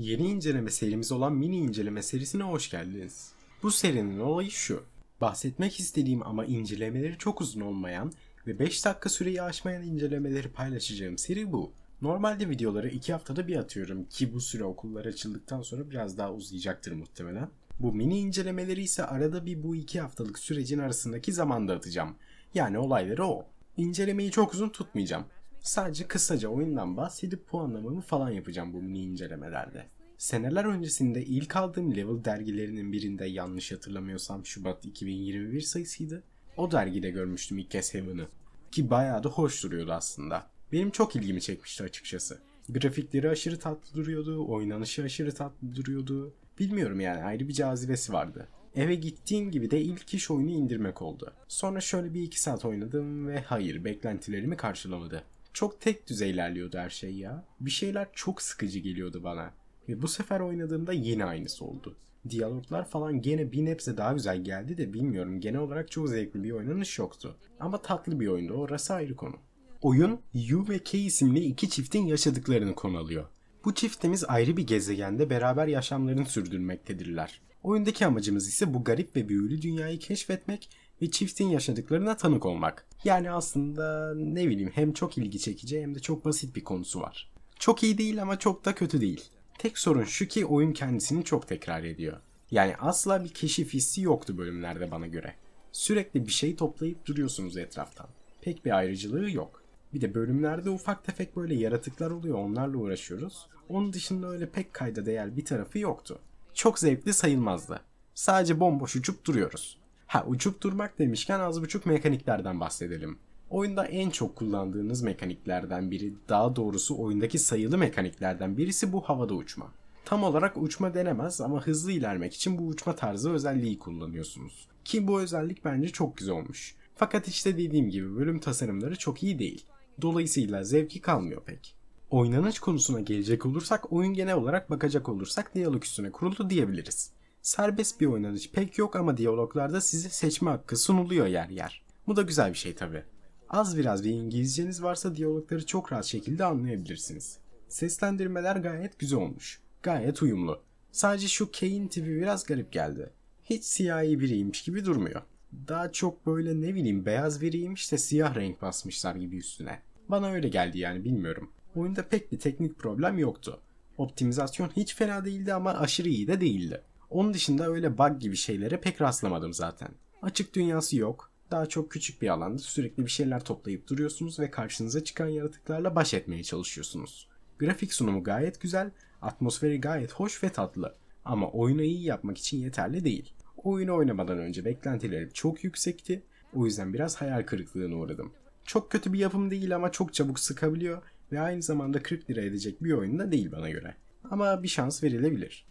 Yeni inceleme serimiz olan mini inceleme serisine hoş geldiniz. Bu serinin olayı şu. Bahsetmek istediğim ama incelemeleri çok uzun olmayan ve 5 dakika süreyi aşmayan incelemeleri paylaşacağım seri bu. Normalde videoları 2 haftada bir atıyorum ki bu süre okullar açıldıktan sonra biraz daha uzayacaktır muhtemelen. Bu mini incelemeleri ise arada bir bu 2 haftalık sürecin arasındaki zamanda atacağım. Yani olayları o. İncelemeyi çok uzun tutmayacağım. Sadece kısaca oyundan bahsedip puanlamamı falan yapacağım bu mini incelemelerde. Seneler öncesinde ilk aldığım level dergilerinin birinde yanlış hatırlamıyorsam Şubat 2021 sayısıydı. O dergide görmüştüm ilk kez Heaven'ı. Ki bayağı da hoş duruyordu aslında. Benim çok ilgimi çekmişti açıkçası. Grafikleri aşırı tatlı duruyordu, oynanışı aşırı tatlı duruyordu. Bilmiyorum yani ayrı bir cazibesi vardı. Eve gittiğim gibi de ilk iş oyunu indirmek oldu. Sonra şöyle bir iki saat oynadım ve hayır beklentilerimi karşılamadı çok tek düzey ilerliyordu her şey ya. Bir şeyler çok sıkıcı geliyordu bana. Ve bu sefer oynadığımda yine aynısı oldu. Diyaloglar falan gene bir nebze daha güzel geldi de bilmiyorum. Genel olarak çok zevkli bir oynanış yoktu. Ama tatlı bir oyundu orası ayrı konu. Oyun U ve K isimli iki çiftin yaşadıklarını konu alıyor. Bu çiftimiz ayrı bir gezegende beraber yaşamlarını sürdürmektedirler. Oyundaki amacımız ise bu garip ve büyülü dünyayı keşfetmek ve çiftin yaşadıklarına tanık olmak. Yani aslında ne bileyim hem çok ilgi çekici hem de çok basit bir konusu var. Çok iyi değil ama çok da kötü değil. Tek sorun şu ki oyun kendisini çok tekrar ediyor. Yani asla bir keşif hissi yoktu bölümlerde bana göre. Sürekli bir şey toplayıp duruyorsunuz etraftan. Pek bir ayrıcılığı yok. Bir de bölümlerde ufak tefek böyle yaratıklar oluyor onlarla uğraşıyoruz. Onun dışında öyle pek kayda değer bir tarafı yoktu. Çok zevkli sayılmazdı. Sadece bomboş uçup duruyoruz. Ha uçup durmak demişken az buçuk mekaniklerden bahsedelim. Oyunda en çok kullandığınız mekaniklerden biri, daha doğrusu oyundaki sayılı mekaniklerden birisi bu havada uçma. Tam olarak uçma denemez ama hızlı ilerlemek için bu uçma tarzı özelliği kullanıyorsunuz. Ki bu özellik bence çok güzel olmuş. Fakat işte dediğim gibi bölüm tasarımları çok iyi değil. Dolayısıyla zevki kalmıyor pek. Oynanış konusuna gelecek olursak oyun genel olarak bakacak olursak diyalog üstüne kuruldu diyebiliriz. Serbest bir oynanış pek yok ama diyaloglarda size seçme hakkı sunuluyor yer yer. Bu da güzel bir şey tabi. Az biraz bir İngilizceniz varsa diyalogları çok rahat şekilde anlayabilirsiniz. Seslendirmeler gayet güzel olmuş. Gayet uyumlu. Sadece şu Kane tipi biraz garip geldi. Hiç siyahi biriymiş gibi durmuyor. Daha çok böyle ne bileyim beyaz biriymiş de siyah renk basmışlar gibi üstüne. Bana öyle geldi yani bilmiyorum. Oyunda pek bir teknik problem yoktu. Optimizasyon hiç fena değildi ama aşırı iyi de değildi. Onun dışında öyle bug gibi şeylere pek rastlamadım zaten. Açık dünyası yok. Daha çok küçük bir alanda sürekli bir şeyler toplayıp duruyorsunuz ve karşınıza çıkan yaratıklarla baş etmeye çalışıyorsunuz. Grafik sunumu gayet güzel, atmosferi gayet hoş ve tatlı. Ama oyunu iyi yapmak için yeterli değil. Oyunu oynamadan önce beklentilerim çok yüksekti. O yüzden biraz hayal kırıklığına uğradım. Çok kötü bir yapım değil ama çok çabuk sıkabiliyor ve aynı zamanda 40 lira edecek bir oyun da değil bana göre. Ama bir şans verilebilir.